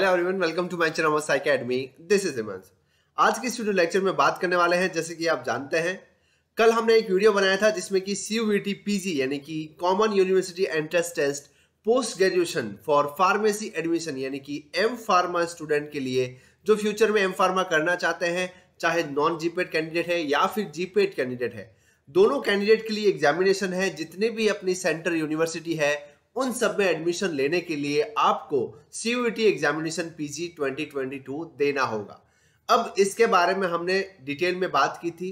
hello everyone welcome to my channel psych academy this is इमंस आज के studio lecture में बात करने वाले हैं जैसे कि आप जानते हैं कल हमने एक वीडियो बनाया था जिसमें कि सी यू पीजी यानी कि common university entrance test post graduation for pharmacy admission यानी कि एम फार्मा स्टूडेंट के लिए जो फ्यूचर में एम फार्मा करना चाहते हैं चाहे नॉन जीपेड कैंडिडेट है या फिर जीपेड कैंडिडेट है दोनों कैंडिडेट के लिए एग्जामिनेशन है जितने भी अपनी सेंटर यूनिवर्सिटी है उन सब में एडमिशन लेने के लिए आपको सीयूटी एग्जामिनेशन पीजी 2022 देना होगा अब इसके बारे में हमने डिटेल में बात की थी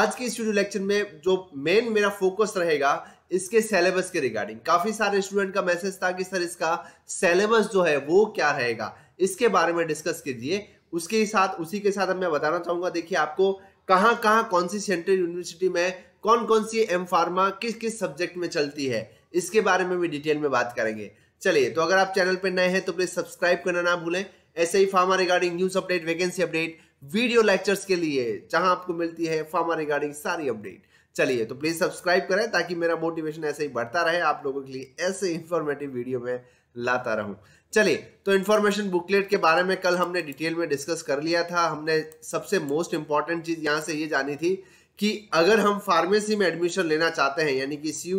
आज के स्टूडियो लेक्चर में जो मेन मेरा फोकस रहेगा इसके सिलेबस के रिगार्डिंग काफी सारे स्टूडेंट का मैसेज था कि सर इसका सिलेबस जो है वो क्या रहेगा इसके बारे में डिस्कस कीजिए उसके साथ उसी के साथ मैं बताना चाहूंगा देखिए आपको कहाँ कहाँ कौन सी सेंट्रल यूनिवर्सिटी में कौन कौन सी एम फार्मा किस किस सब्जेक्ट में चलती है इसके बारे में भी डिटेल में बात करेंगे चलिए तो अगर आप चैनल पर नए हैं तो प्लीज सब्सक्राइब करना ना भूलें ऐसे ही pharma regarding news update vacancy update video lectures के लिए जहां आपको मिलती है फार्मा रिगार्डिंग सारी अपडेट चलिए तो प्लीज सब्सक्राइब करें ताकि मेरा मोटिवेशन ऐसे ही बढ़ता रहे आप लोगों के लिए ऐसे इंफॉर्मेटिव वीडियो में लाता रहूं चलिए तो इन्फॉर्मेशन बुकलेट के बारे में कल हमने डिटेल में डिस्कस कर लिया था हमने सबसे मोस्ट इंपॉर्टेंट चीज यहाँ से ये जानी थी कि अगर हम फार्मेसी में एडमिशन लेना चाहते हैं यानी कि सी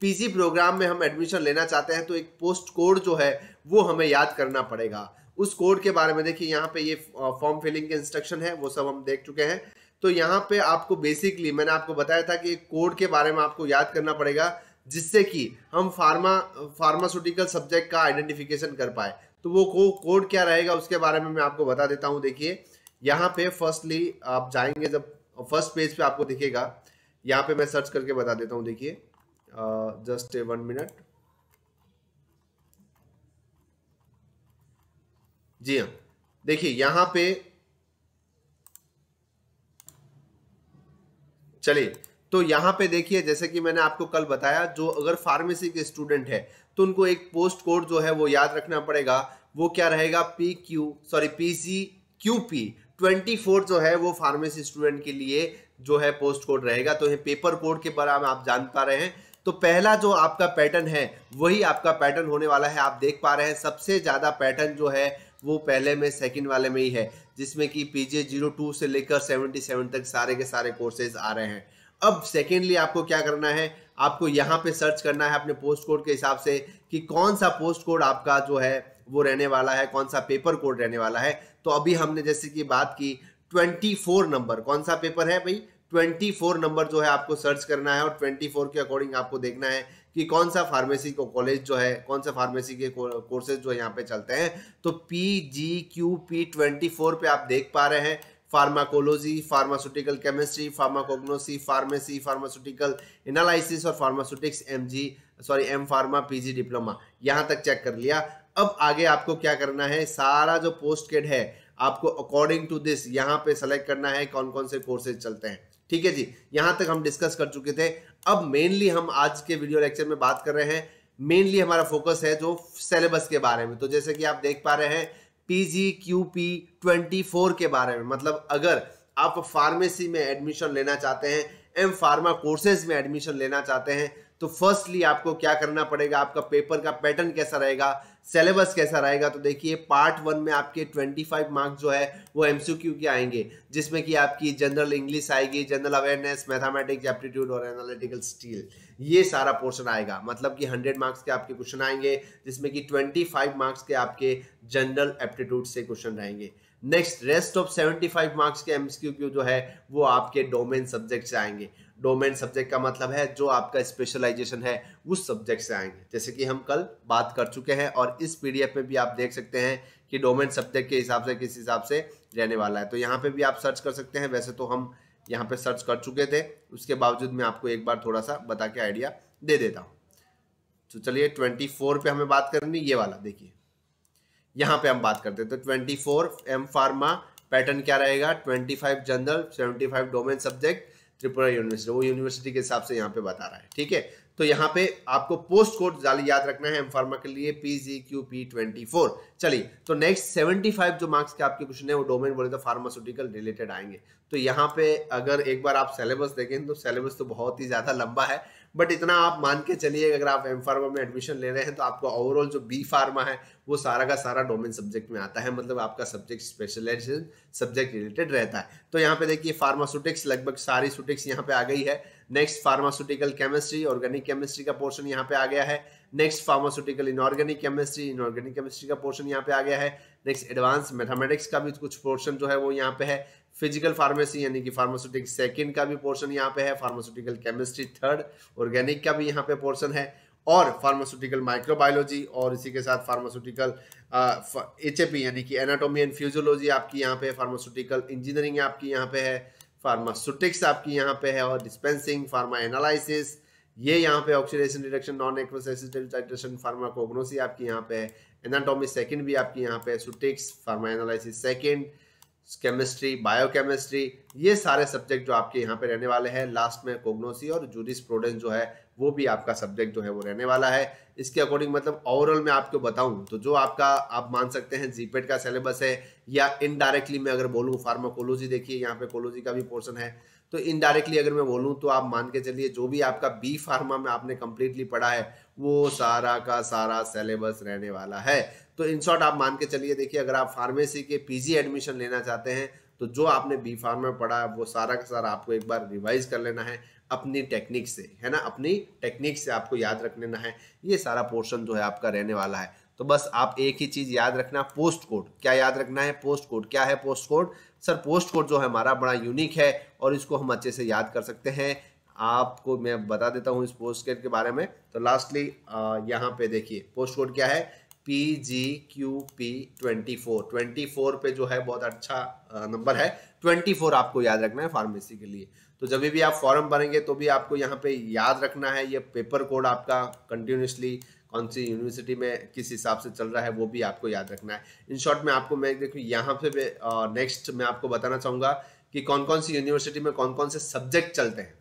पीजी प्रोग्राम में हम एडमिशन लेना चाहते हैं तो एक पोस्ट कोड जो है वो हमें याद करना पड़ेगा उस कोड के बारे में देखिए यहाँ पे ये फॉर्म फिलिंग के इंस्ट्रक्शन है वो सब हम देख चुके हैं तो यहाँ पे आपको बेसिकली मैंने आपको बताया था कि एक कोड के बारे में आपको याद करना पड़ेगा जिससे कि हम फार्मा फार्मास्यूटिकल सब्जेक्ट का आइडेंटिफिकेशन कर पाए तो वो को, कोड क्या रहेगा उसके बारे में मैं आपको बता देता हूँ देखिए यहाँ पे फर्स्टली आप जाएंगे जब फर्स्ट पेज पे आपको दिखेगा यहाँ पे मैं सर्च करके बता देता हूँ देखिए just uh, just a one minute जी हाँ देखिए यहां पे चलिए तो यहां पे देखिए जैसे कि मैंने आपको कल बताया जो अगर फार्मेसी के स्टूडेंट है तो उनको एक पोस्ट कोड जो है वो याद रखना पड़ेगा वो क्या रहेगा P Q sorry P C Q P twenty four जो है वो फार्मेसी स्टूडेंट के लिए जो है पोस्ट कोड रहेगा तो ये पेपर कोड के बारे में आप जान पा रहे हैं तो पहला जो आपका पैटर्न है वही आपका पैटर्न होने वाला है आप देख पा रहे हैं सबसे ज़्यादा पैटर्न जो है वो पहले में सेकंड वाले में ही है जिसमें कि पी जे जीरो टू से लेकर सेवेंटी सेवन तक सारे के सारे कोर्सेज आ रहे हैं अब सेकेंडली आपको क्या करना है आपको यहाँ पे सर्च करना है अपने पोस्ट कोड के हिसाब से कि कौन सा पोस्ट कोड आपका जो है वो रहने वाला है कौन सा पेपर कोड रहने वाला है तो अभी हमने जैसे कि बात की ट्वेंटी फोर नंबर कौन सा पेपर है भाई ट्वेंटी फोर नंबर जो है आपको सर्च करना है और ट्वेंटी फोर के अकॉर्डिंग आपको देखना है कि कौन सा फार्मेसी को कॉलेज जो है कौन सा फार्मेसी के कोर्सेज जो है यहाँ पे चलते हैं तो P G Q P twenty four पे आप देख पा रहे हैं pharmacology pharmaceutical chemistry pharmacognosy pharmacy pharmaceutical analysis और pharmaceutics M sorry M pharma जी डिप्लोमा यहाँ तक चेक कर लिया अब आगे आपको क्या करना है सारा जो पोस्ट केड है आपको अकॉर्डिंग टू दिस यहाँ पे सेलेक्ट करना है कौन कौन से कोर्सेज चलते हैं ठीक है जी यहां तक हम डिस्कस कर चुके थे अब मेनली हम आज के वीडियो लेक्चर में बात कर रहे हैं मेनली हमारा फोकस है जो सिलेबस के बारे में तो जैसे कि आप देख पा रहे हैं पीजी क्यूपी फोर के बारे में मतलब अगर आप फार्मेसी में एडमिशन लेना चाहते हैं एम फार्मा कोर्सेज में एडमिशन लेना चाहते हैं तो फर्स्टली आपको क्या करना पड़ेगा आपका पेपर का पैटर्न कैसा रहेगा सिलेबस कैसा रहेगा तो देखिए पार्ट वन में आपके 25 मार्क्स जो है वो एमसीक्यू के आएंगे जिसमें कि आपकी जनरल इंग्लिश आएगी जनरल अवेयरनेस मैथामेटिक्स एप्टीट्यूड और एनालिटिकल स्टील ये सारा पोर्शन आएगा मतलब कि 100 मार्क्स के आपके क्वेश्चन आएंगे जिसमें कि 25 मार्क्स के आपके जनरल एप्टीट्यूड से क्वेश्चन रहेंगे नेक्स्ट रेस्ट ऑफ 75 मार्क्स के एमसीक्यू जो है वो आपके डोमेन सब्जेक्ट से आएंगे डोमेन सब्जेक्ट का मतलब है जो आपका स्पेशलाइजेशन है उस सब्जेक्ट से आएंगे जैसे कि हम कल बात कर चुके हैं और इस पीडीएफ में भी आप देख सकते हैं कि डोमेन सब्जेक्ट के हिसाब से किस हिसाब से रहने वाला है तो यहाँ पे भी आप सर्च कर सकते हैं वैसे तो हम यहाँ पे सर्च कर चुके थे उसके बावजूद मैं आपको एक बार थोड़ा सा बता के आइडिया दे देता हूँ तो चलिए ट्वेंटी फोर पे हमें बात करनी ये वाला देखिए यहाँ पे हम बात करते हैं तो twenty four M pharma pattern क्या रहेगा twenty five general seventy five domain subject Tripura university वो यूनिवर्सिटी के हिसाब से यहाँ पे बता रहा है ठीक है तो यहाँ पे आपको पोस्ट कोड याद रखना है एम फार्मा के लिए P G Q P twenty four चलिए तो नेक्स्ट सेवेंटी फाइव जो मार्क्स के आपके क्वेश्चन है वो डोमेन बोले तो फार्मास्यूटिकल रिलेटेड आएंगे तो यहाँ पे अगर एक बार आप सिलेबस देखें तो सिलेबस तो बहुत ही ज़्यादा लंबा है बट इतना आप मान के चलिए अगर आप एम फार्मा में एडमिशन ले रहे हैं तो आपको ओवरऑल जो बी फार्मा है वो सारा का सारा डोमेन सब्जेक्ट में आता है मतलब आपका सब्जेक्ट स्पेशलाइजेशन सब्जेक्ट रिलेटेड रहता है तो यहाँ पे देखिए फार्मास्यूटिक्स लगभग सारी सूटिक्स यहाँ पे आ गई है next pharmaceutical chemistry organic chemistry का पोर्शन यहाँ पे आ गया है next pharmaceutical inorganic chemistry inorganic chemistry का पोर्शन यहाँ पे आ गया है नेक्स्ट एडवांस मैथमेटिक्स का भी कुछ पोर्शन जो है वो यहाँ पे है फिजिकल फार्मेसी यानी कि फार्मास्यूटिक सेकेंड का भी पोर्शन यहाँ पे है फार्मास्यूटिकल केमिस्ट्री थर्ड ऑर्गेनिक का भी यहाँ पे पोर्शन है और फार्मास्यूटिकल माइक्रोबायोलॉजी और इसी के साथ फार्मास्यूटिकल एच यानी कि एनाटोमी एंड फ्यूजोलॉजी आपकी यहाँ पे फार्मास्यूटिकल इंजीनियरिंग आपकी यहाँ पे है फार्मास्यूटिक्स आपकी यहाँ पे है और डिस्पेंसिंग फार्मा एनालिसिस ये यहाँ पे oxidation reduction non pharma pharmacognosy आपकी यहाँ पे है एनाटोमी सेकंड भी आपकी यहाँ पे सुटिक्स pharma analysis second chemistry biochemistry ये सारे सब्जेक्ट जो आपके यहाँ पे रहने वाले हैं लास्ट में कोग्नोसी और जूडिस प्रोडेंस जो है वो भी आपका सब्जेक्ट जो है वो रहने वाला है इसके अकॉर्डिंग मतलब ओवरऑल मैं आपको बताऊं तो जो आपका आप मान सकते हैं जीपेट e का सिलेबस है या इनडायरेक्टली मैं अगर बोलूँ फार्माकोलॉजी देखिए यहाँ पे कोलोजी का भी पोर्सन है तो इनडायरेक्टली अगर मैं बोलूँ तो आप मान के चलिए जो भी आपका बी फार्मा में आपने कंप्लीटली पढ़ा है वो सारा का सारा सिलेबस रहने वाला है तो इन शॉर्ट आप मान के चलिए देखिए अगर आप फार्मेसी के पीजी एडमिशन लेना चाहते हैं तो जो आपने बी फार्म में पढ़ा वो सारा का सारा आपको एक बार रिवाइज कर लेना है अपनी टेक्निक से है ना अपनी टेक्निक से आपको याद रख लेना है ये सारा पोर्शन जो है आपका रहने वाला है तो बस आप एक ही चीज़ याद रखना पोस्ट कोड क्या याद रखना है पोस्ट कोड क्या है post code sir post code जो है हमारा बड़ा यूनिक है और इसको हम अच्छे से याद कर सकते हैं आपको मैं बता देता हूँ इस पोस्ट कोड के बारे में तो लास्टली यहाँ पे देखिए पोस्ट कोड क्या है P G Q P twenty four twenty four पे जो है बहुत अच्छा नंबर है ट्वेंटी फोर आपको याद रखना है फार्मेसी के लिए तो जब भी आप फॉर्म भरेंगे तो भी आपको यहाँ पे याद रखना है ये पेपर कोड आपका कंटिन्यूसली कौन सी यूनिवर्सिटी में किस हिसाब से चल रहा है वो भी आपको याद रखना है इन शॉर्ट में आपको मैं देखूँ यहाँ पे नेक्स्ट मैं आपको बताना चाहूँगा कि कौन कौन सी यूनिवर्सिटी में कौन कौन से सब्जेक्ट चलते हैं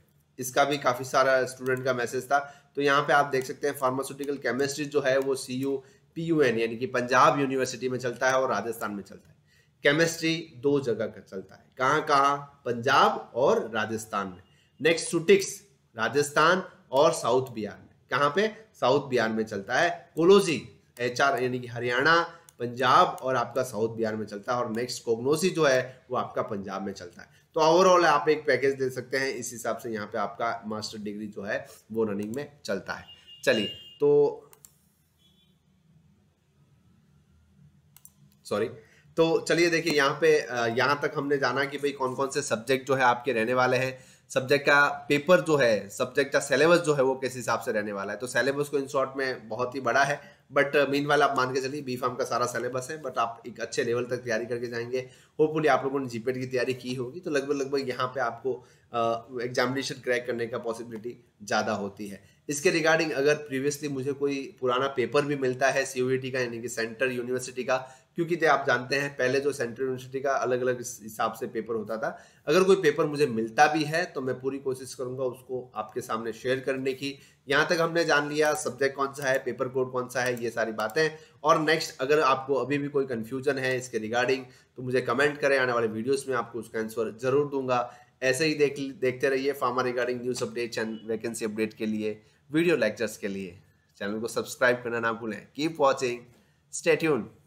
इसका भी काफ़ी सारा स्टूडेंट का मैसेज था तो यहाँ पे आप देख सकते हैं फार्मास्यूटिकल केमिस्ट्री जो है वो सी यू पीयूएन यानी कि पंजाब यूनिवर्सिटी में चलता है और राजस्थान में चलता है केमिस्ट्री दो जगह का चलता है कहाँ कहाँ पंजाब और राजस्थान में नेक्स्ट सुटिक्स राजस्थान और साउथ बिहार में कहाँ पे साउथ बिहार में चलता है कोलोजी एच यानी कि हरियाणा पंजाब और आपका साउथ बिहार में चलता है और नेक्स्ट कोग्नोसी जो है वो आपका पंजाब में चलता है तो ओवरऑल आप एक पैकेज दे सकते हैं इस हिसाब से यहाँ पे आपका मास्टर डिग्री जो है वो रनिंग में चलता है चलिए तो सॉरी तो चलिए देखिए यहाँ पे यहाँ तक हमने जाना कि भाई कौन कौन से सब्जेक्ट जो है आपके रहने वाले हैं सब्जेक्ट का पेपर जो है सब्जेक्ट का सिलेबस जो है वो किस हिसाब से रहने वाला है तो सिलेबस को इन शॉर्ट में बहुत ही बड़ा है बट मीन वाला आप मान के चलिए बी फार्म का सारा सिलेबस है बट आप एक अच्छे लेवल तक तैयारी करके जाएंगे होपफुली आप लोगों ने जीपेट e की तैयारी की होगी तो लगभग लगभग यहाँ पे आपको एग्जामिनेशन क्रैक करने का पॉसिबिलिटी ज़्यादा होती है इसके रिगार्डिंग अगर प्रीवियसली मुझे कोई पुराना पेपर भी मिलता है सी का यानी कि सेंट्रल यूनिवर्सिटी का क्योंकि जो आप जानते हैं पहले जो सेंट्रल यूनिवर्सिटी का अलग अलग हिसाब से पेपर होता था अगर कोई पेपर मुझे मिलता भी है तो मैं पूरी कोशिश करूंगा उसको आपके सामने शेयर करने की यहाँ तक हमने जान लिया सब्जेक्ट कौन सा है पेपर कोड कौन सा है ये सारी बातें और नेक्स्ट अगर आपको अभी भी कोई कन्फ्यूजन है इसके रिगार्डिंग तो मुझे कमेंट करें आने वाले वीडियोज में आपको उसका आंसर जरूर दूंगा ऐसे ही देख देखते रहिए pharma regarding news update vacancy update के लिए वीडियो लेक्चर्स के लिए चैनल को सब्सक्राइब करना ना भूलें कीप वॉचिंग स्टेट्यून